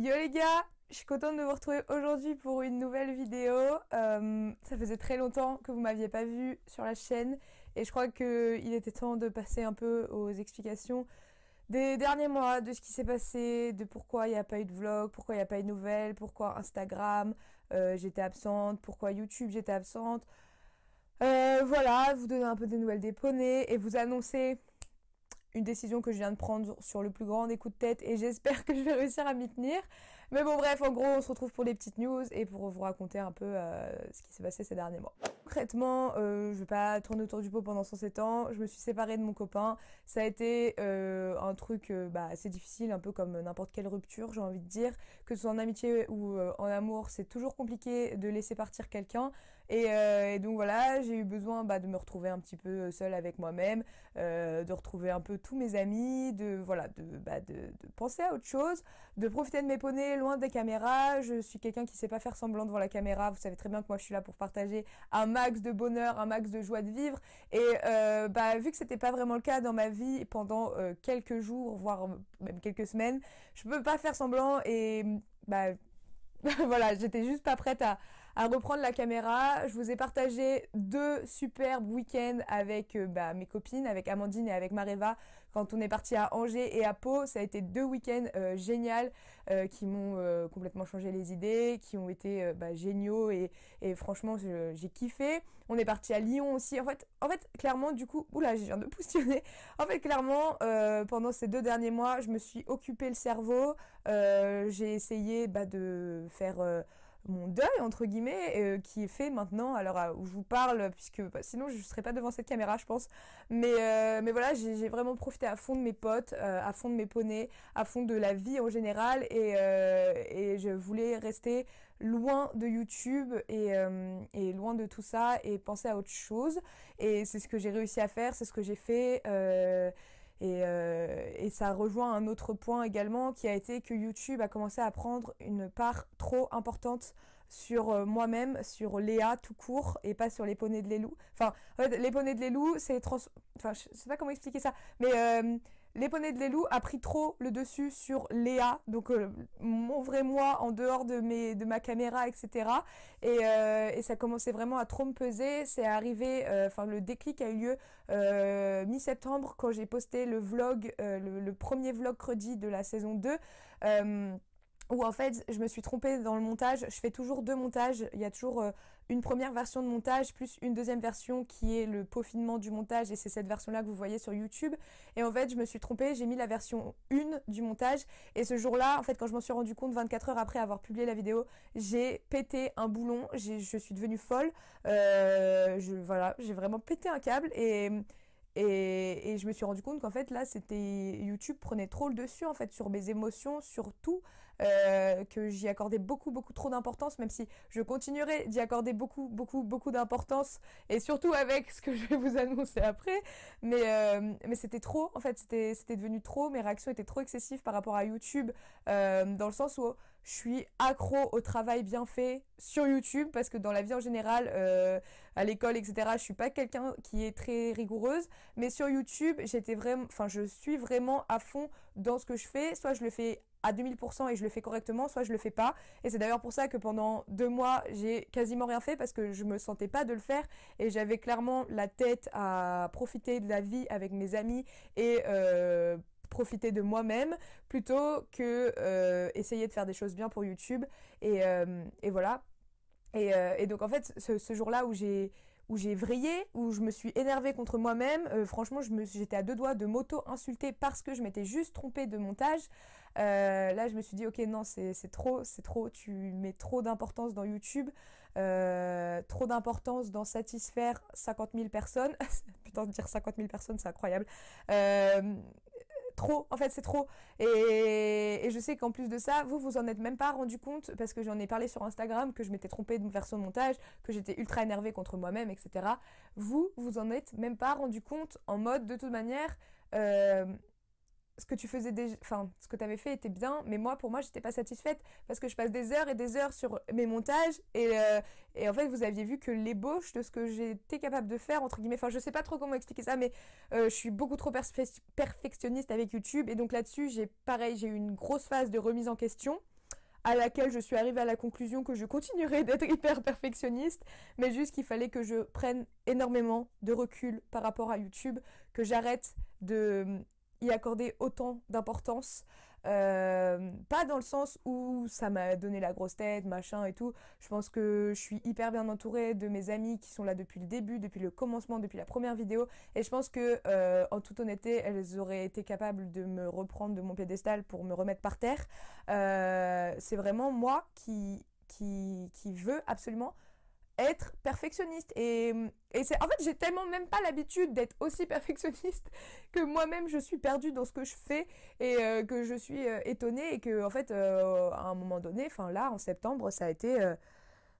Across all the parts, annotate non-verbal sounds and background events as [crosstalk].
Yo les gars, je suis contente de vous retrouver aujourd'hui pour une nouvelle vidéo. Euh, ça faisait très longtemps que vous m'aviez pas vu sur la chaîne et je crois qu'il était temps de passer un peu aux explications des derniers mois, de ce qui s'est passé, de pourquoi il n'y a pas eu de vlog, pourquoi il n'y a pas eu de nouvelles, pourquoi Instagram euh, j'étais absente, pourquoi YouTube j'étais absente. Euh, voilà, vous donner un peu des nouvelles des poneys et vous annoncer une décision que je viens de prendre sur le plus grand des coups de tête et j'espère que je vais réussir à m'y tenir. Mais bon, bref, en gros, on se retrouve pour les petites news et pour vous raconter un peu euh, ce qui s'est passé ces derniers mois. Concrètement, euh, je vais pas tourner autour du pot pendant 107 ans. Je me suis séparée de mon copain. Ça a été euh, un truc bah, assez difficile, un peu comme n'importe quelle rupture, j'ai envie de dire. Que ce soit en amitié ou en amour, c'est toujours compliqué de laisser partir quelqu'un. Et, donc voilà, j'ai eu besoin bah, de me retrouver un petit peu seule avec moi-même, de retrouver un peu tous mes amis, de voilà, bah, de, de penser à autre chose, de profiter de mes poneys loin des caméras. Je suis quelqu'un qui sait pas faire semblant devant la caméra. Vous savez très bien que moi je suis là pour partager un max de bonheur, un max de joie de vivre. Et euh, bah vu que c'était pas vraiment le cas dans ma vie pendant euh, quelques jours, voire même quelques semaines, je peux pas faire semblant et bah [laughs] voilà, j'étais juste pas prête à à reprendre la caméra. Je vous ai partagé deux superbes week-ends avec euh, bah, mes copines, avec Amandine et avec Mareva quand on est parti à Angers et à Pau. Ça a été deux week-ends euh, géniaux euh, qui m'ont complètement changé les idées, qui ont été bah, géniaux et, franchement j'ai kiffé. On est parti à Lyon aussi. En fait, en fait clairement du coup, oula, j'ai viens de poussionner. En fait clairement pendant ces deux derniers mois, je me suis occupé le cerveau. j'ai essayé bah, de faire mon deuil entre guillemets euh, qui est fait maintenant alors où je vous parle puisque bah, sinon je ne serais pas devant cette caméra je pense mais euh, mais voilà j'ai vraiment profité à fond de mes potes euh, à fond de mes poneys à fond de la vie en général et je voulais rester loin de YouTube et et loin de tout ça et penser à autre chose et c'est ce que j'ai réussi à faire c'est ce que j'ai fait euh, et, ça rejoint un autre point également qui a été que YouTube a commencé à prendre une part trop importante sur euh, moi-même, sur Léa tout court et pas sur les poneys de les loups. Enfin, en fait, les poneys de les loups, c'est trans... Enfin, je sais pas comment expliquer ça, mais... Euh, les poneys de Lelou a pris trop le dessus sur Léa, donc euh, mon vrai moi en dehors de, mes, de ma caméra, etc. Et, euh, et ça commençait vraiment à trop me peser. C'est arrivé, euh, enfin le déclic a eu lieu mi-septembre quand j'ai posté le vlog, le, premier vlog cruddy de la saison 2. Ou en fait je me suis trompée dans le montage. Je fais toujours deux montages. Il y a toujours euh, une première version de montage plus une deuxième version qui est le peaufinement du montage et c'est cette version là que vous voyez sur YouTube. Et en fait je me suis trompée, j'ai mis la version 1 du montage et ce jour-là en fait quand je m'en suis rendu compte 24 heures après avoir publié la vidéo j'ai pété un boulon, je suis devenue folle. Euh, voilà, j'ai vraiment pété un câble et et, je me suis rendu compte qu'en fait, là, c'était YouTube prenait trop le dessus, en fait, sur mes émotions, sur tout, euh, que j'y accordais beaucoup, beaucoup trop d'importance, même si je continuerai d'y accorder beaucoup, beaucoup, beaucoup d'importance, et surtout avec ce que je vais vous annoncer après. Mais, euh, mais c'était trop, en fait, c'était devenu trop, mes réactions étaient trop excessives par rapport à YouTube, euh, dans le sens où je suis accro au travail bien fait sur YouTube parce que dans la vie en général, euh, à l'école, etc., je suis pas quelqu'un qui est très rigoureuse, mais sur YouTube, j'étais vraiment, enfin, je suis vraiment à fond dans ce que je fais. Soit je le fais à 2000% et je le fais correctement, soit je le fais pas. Et c'est d'ailleurs pour ça que pendant deux mois, j'ai quasiment rien fait parce que je me sentais pas de le faire et j'avais clairement la tête à profiter de la vie avec mes amis et euh, profiter de moi-même plutôt que euh, essayer de faire des choses bien pour YouTube. Et, euh, et voilà. Et, euh, et, donc en fait, ce, jour-là où j'ai où j'ai vrillé, où je me suis énervée contre moi-même. franchement, je me, j'étais à deux doigts de m'auto-insulter parce que je m'étais juste trompée de montage. là, je me suis dit, ok, non, c'est, c'est trop, c'est trop, tu mets trop d'importance dans YouTube, trop d'importance dans satisfaire 50 000 personnes. [laughs] Putain, de dire 50 000 personnes, c'est incroyable trop, en fait, c'est trop. Et, je sais qu'en plus de ça, vous, vous en êtes même pas rendu compte parce que j'en ai parlé sur Instagram, que je m'étais trompée de version de montage, que j'étais ultra énervée contre moi-même, etc. Vous, vous en êtes même pas rendu compte en mode, de toute manière, euh, ce que tu faisais déjà, enfin, ce que tu avais fait était bien, mais moi, pour moi, j'étais pas satisfaite parce que je passe des heures et des heures sur mes montages euh, et, en fait, vous aviez vu que l'ébauche de ce que j'étais capable de faire, entre guillemets, enfin, je sais pas trop comment expliquer ça, mais euh, je suis beaucoup trop perfectionniste avec YouTube et donc là-dessus, j'ai pareil, j'ai eu une grosse phase de remise en question à laquelle je suis arrivée à la conclusion que je continuerai d'être [laughs] hyper perfectionniste, mais juste qu'il fallait que je prenne énormément de recul par rapport à YouTube, que j'arrête de y accorder autant d'importance. Euh, pas dans le sens où ça m'a donné la grosse tête, machin et tout. Je pense que je suis hyper bien entourée de mes amis qui sont là depuis le début, depuis le commencement, depuis la première vidéo. Et je pense que, euh, en toute honnêteté, elles auraient été capables de me reprendre de mon piédestal pour me remettre par terre. Euh, c'est vraiment moi qui qui, qui veut absolument être perfectionniste. Et, c'est, en fait, j'ai tellement même pas l'habitude d'être aussi [laughs] perfectionniste que moi-même je suis perdue dans ce que je fais et euh, que je suis euh, étonnée et que, en fait, euh, à un moment donné, enfin là, en septembre, ça a été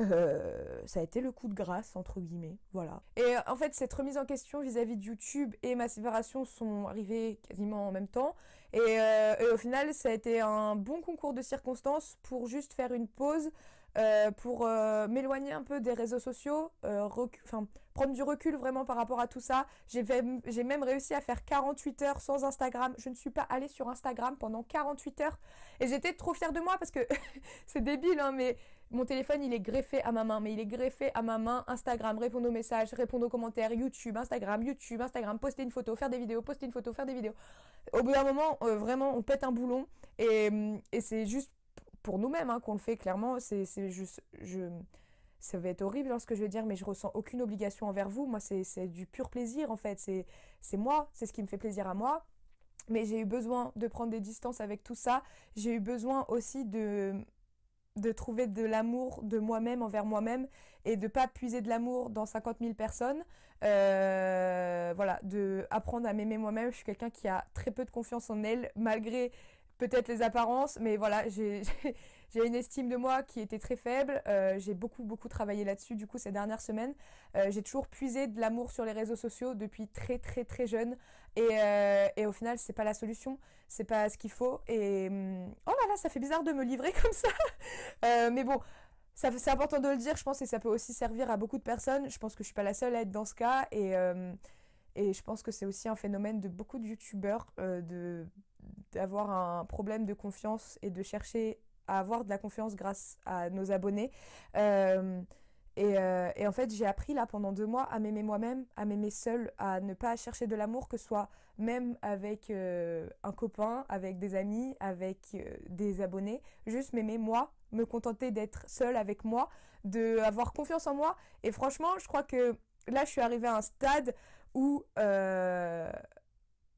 euh, ça a été le coup de grâce entre guillemets, voilà. Et euh, en fait, cette remise en question vis-à-vis de YouTube et ma séparation sont arrivées quasiment en même temps. Et, euh, au final, ça a été un bon concours de circonstances pour juste faire une pause, pour m'éloigner un peu des réseaux sociaux, prendre du recul vraiment par rapport à tout ça. J'ai même réussi à faire 48 heures sans Instagram. Je ne suis pas allée sur Instagram pendant 48 heures et j'étais trop fière de moi parce que [laughs] c'est débile, hein, mais mon téléphone, il est greffé à ma main, mais il est greffé à ma main. Instagram, répondre aux messages, répondre aux commentaires, YouTube, Instagram, YouTube, Instagram, poster une photo, faire des vidéos, poster une photo, faire des vidéos. Au bout d'un moment, euh, vraiment, on pète un boulon et, mm, c'est juste pour nous-mêmes hein, qu'on le fait, clairement. C'est juste. Je, ça va être horrible hein, ce que je vais dire, mais je ressens aucune obligation envers vous. Moi, c'est du pur plaisir en fait. C'est moi, c'est ce qui me fait plaisir à moi mais j'ai eu besoin de prendre des distances avec tout ça. J'ai eu besoin aussi de de trouver de l'amour de moi-même envers moi-même et de pas puiser de l'amour dans 50 000 personnes. Euh, voilà, de apprendre à m'aimer moi-même. Je suis quelqu'un qui a très peu de confiance en elle, malgré peut-être les apparences, mais voilà, j'ai [laughs] une estime de moi qui était très faible. Euh, j'ai beaucoup, beaucoup travaillé là-dessus, du coup, ces dernières semaines. Euh, j'ai toujours puisé de l'amour sur les réseaux sociaux depuis très, très, très jeune. Et, au final, c'est pas la solution, c'est pas ce qu'il faut. Et hum, oh ça fait bizarre de me livrer comme ça. [laughs] Euh, mais bon, ça c'est important de le dire, je pense, et ça peut aussi servir à beaucoup de personnes. Je pense que je suis pas la seule à être dans ce cas, et, euh, je pense que c'est aussi un phénomène de beaucoup de youtubeurs euh, d'avoir un problème de confiance et de chercher à avoir de la confiance grâce à nos abonnés. Euh, euh, et, en fait, j'ai appris là pendant deux mois à m'aimer moi-même, à m'aimer seule, à ne pas chercher de l'amour, que ce soit même avec euh, un copain, avec des amis, avec euh, des abonnés. Juste m'aimer moi, me contenter d'être seule avec moi, de avoir confiance en moi. Et franchement, je crois que là, je suis arrivée à un stade où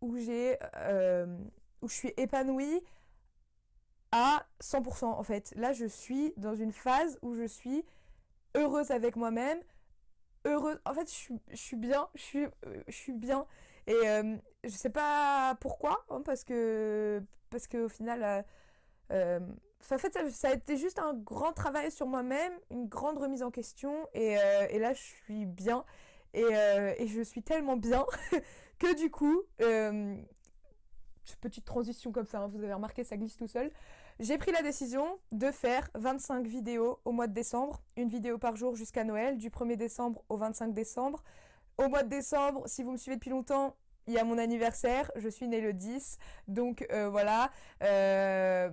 où j'ai où je suis épanouie à 100% en fait. Là, je suis dans une phase où je suis heureuse avec moi-même, heureuse. En fait, je suis, je suis bien, je suis, euh, je suis bien. Et euh, je sais pas pourquoi, hein, parce que parce qu'au final, euh, euh, en fait, ça, a été juste un grand travail sur moi-même, une grande remise en question. Et, et là, je suis bien. Et, et je suis tellement bien [laughs] que du coup, petite transition comme ça, hein, vous avez remarqué, ça glisse tout seul. J'ai pris la décision de faire 25 vidéos au mois de décembre, une vidéo par jour jusqu'à Noël, du 1er décembre au 25 décembre. Au mois de décembre, si vous me suivez depuis longtemps, il y a mon anniversaire, je suis née le 10, donc euh, voilà. Euh,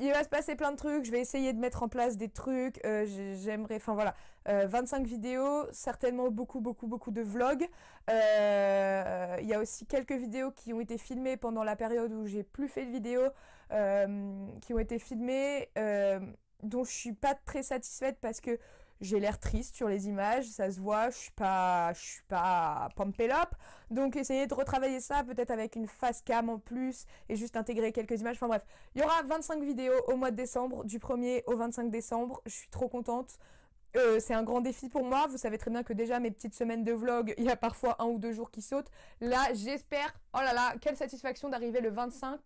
il va se passer plein de trucs, je vais essayer de mettre en place des trucs, euh, j'aimerais, enfin voilà, 25 vidéos, certainement beaucoup, beaucoup, beaucoup de vlogs. Il y a aussi quelques vidéos qui ont été filmées pendant la période où j'ai plus fait de vidéos. Euh, qui ont été filmées, euh, dont je suis pas très satisfaite parce que j'ai l'air triste sur les images, ça se voit, je suis pas, je suis pas pampelop. Donc essayez de retravailler ça, peut-être avec une face cam en plus et juste intégrer quelques images. Enfin bref, il y aura 25 vidéos au mois de décembre, du 1er au 25 décembre. Je suis trop contente. Euh, c'est un grand défi pour moi. Vous savez très bien que déjà mes petites semaines de vlog, il y a parfois un ou deux jours qui sautent. Là, j'espère, oh là là, quelle satisfaction d'arriver le 25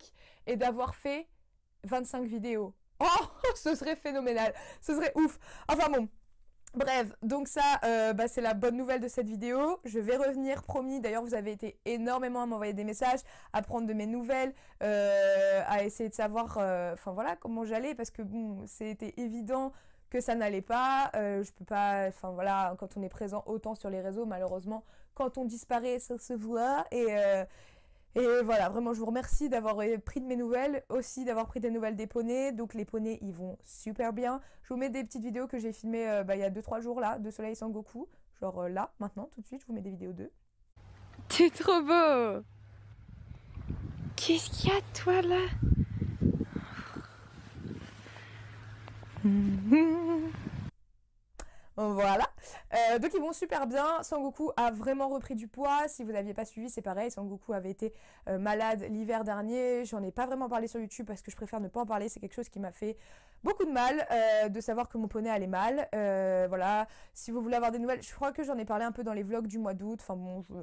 et d'avoir fait 25 vidéos. [laughs] Oh, ce serait phénoménal, ce serait ouf. Enfin bon, Bref, donc ça, euh, bah, c'est la bonne nouvelle de cette vidéo. Je vais revenir, promis. D'ailleurs, vous avez été énormément à m'envoyer des messages, à prendre de mes nouvelles, euh, à essayer de savoir, enfin voilà, comment j'allais, parce que bon, c'était évident que ça n'allait pas. Euh, je peux pas, enfin voilà, quand on est présent autant sur les réseaux, malheureusement, quand on disparaît, ça se voit. Et, euh, et voilà, vraiment, je vous remercie d'avoir euh, pris de mes nouvelles, aussi d'avoir pris des nouvelles des poneys. Donc les poneys, ils vont super bien. Je vous mets des petites vidéos que j'ai filmées bah, il y a 2-3 jours là, de Soleil sans Goku. Genre là, maintenant, tout de suite, je vous mets des vidéos d'eux. T'es trop beau Qu'est-ce qu'il y a toi là [laughs] Voilà. Euh, donc ils vont super bien. Sangoku a vraiment repris du poids. Si vous n'aviez pas suivi, c'est pareil. Sangoku avait été euh, malade l'hiver dernier. J'en ai pas vraiment parlé sur YouTube parce que je préfère ne pas en parler. C'est quelque chose qui m'a fait beaucoup de mal euh, de savoir que mon poney allait mal. voilà. Si vous voulez avoir des nouvelles, je crois que j'en ai parlé un peu dans les vlogs du mois d'août. Enfin bon, je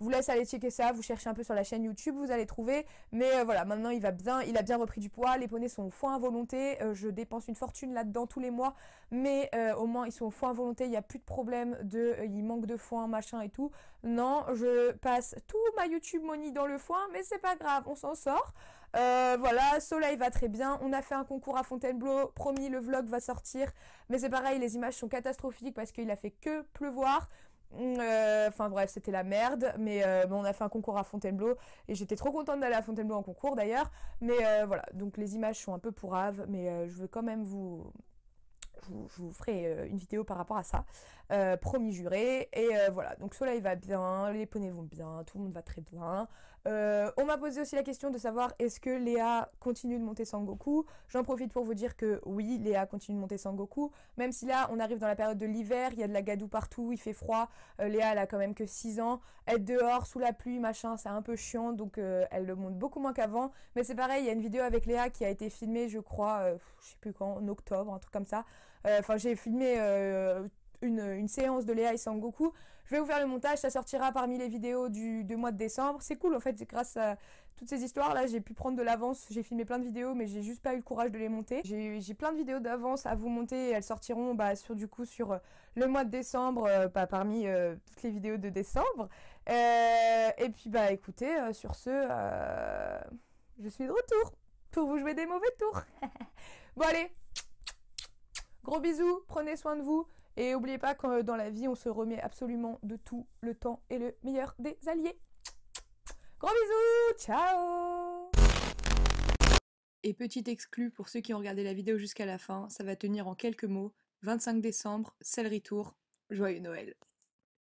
vous laisse aller checker ça, vous cherchez un peu sur la chaîne YouTube, vous allez trouver. Mais euh, voilà, maintenant il va bien, il a bien repris du poids, les poneys sont au foin à volonté, euh, je dépense une fortune là-dedans tous les mois, mais euh, au moins ils sont au foin à volonté, il n'y a plus de problème de il manque de foin, machin et tout. Non, je passe tout ma YouTube money dans le foin, mais c'est pas grave, on s'en sort. voilà, Soleil va très bien, on a fait un concours à Fontainebleau, promis le vlog va sortir, mais c'est pareil, les images sont catastrophiques parce qu'il a fait que pleuvoir. Mm, euh, enfin bref, c'était la merde, mais, euh, on a fait un concours à Fontainebleau et j'étais trop contente d'aller à Fontainebleau en concours d'ailleurs. Mais euh, voilà, donc les images sont un peu pourraves, mais je veux quand même vous, je vous, ferai une vidéo par rapport à ça, promis juré. Et voilà, donc Soleil va bien, les poneys vont bien, tout le monde va très bien. Euh, on m'a posé aussi la question de savoir est-ce que Léa continue de monter Sangoku. J'en profite pour vous dire que oui, Léa continue de monter Sangoku. Même si là, on arrive dans la période de l'hiver, il y a de la gadoue partout, il fait froid. Euh, Léa, elle a quand même que 6 ans. Être dehors, sous la pluie, machin, c'est un peu chiant. Donc euh, elle le monte beaucoup moins qu'avant. Mais c'est pareil, il y a une vidéo avec Léa qui a été filmée, je crois, je sais plus quand, en octobre, un truc comme ça. Enfin, j'ai filmé séance de Léa et Sangoku. Je vais vous faire le montage, ça sortira parmi les vidéos du, mois de décembre. C'est cool en fait, grâce à toutes ces histoires là, j'ai pu prendre de l'avance. J'ai filmé plein de vidéos, mais j'ai juste pas eu le courage de les monter. J'ai plein de vidéos d'avance à vous monter et elles sortiront bah, sur du coup sur euh, le mois de décembre, euh, pas parmi euh, toutes les vidéos de décembre. et puis bah écoutez, sur ce, je suis de retour pour vous jouer des mauvais tours. [laughs] bon allez, gros bisous, prenez soin de vous. Et n'oubliez pas que euh, dans la vie, on se remet absolument de tout le temps et le meilleur des alliés. Gros bisous, ciao Et petit exclu pour ceux qui ont regardé la vidéo jusqu'à la fin, ça va tenir en quelques mots. 25 décembre, le retour. joyeux Noël